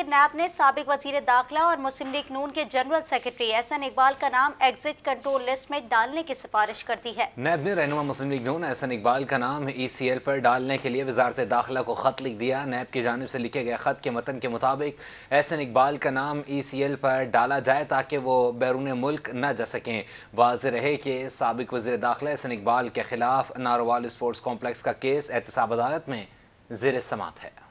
नैब ने सबक वजीर दाखिला और मुस्लिम लीग नून के जनरल सेक्रेटरी एहसन इकबाल का नाम एग्जिट कंट्रोल लिस्ट में डालने की सिफारिश कर दी है नैब ने रहनुमा मुस्लिम लीग नून एहसन इकबाल का नाम ई सी एल पर डालने के लिए वजारत दाखिला को खत लिख दिया नैब की जानब से लिखे गए खत के मतन के मुताबिक एहसन इकबाल का नाम ई सी एल पर डाला जाए ताकि वो बैरून मुल्क न जा सकें वाज रहे कि सबक वजी दाखिला एहसन इकबाल के खिलाफ नारोवाल स्पोर्ट्स कॉम्प्लेक्स का केस एहतसाब अदालत में जेर समात है